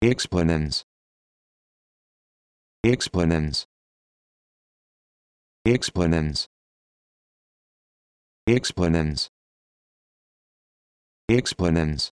exponents exponents exponents exponents exponents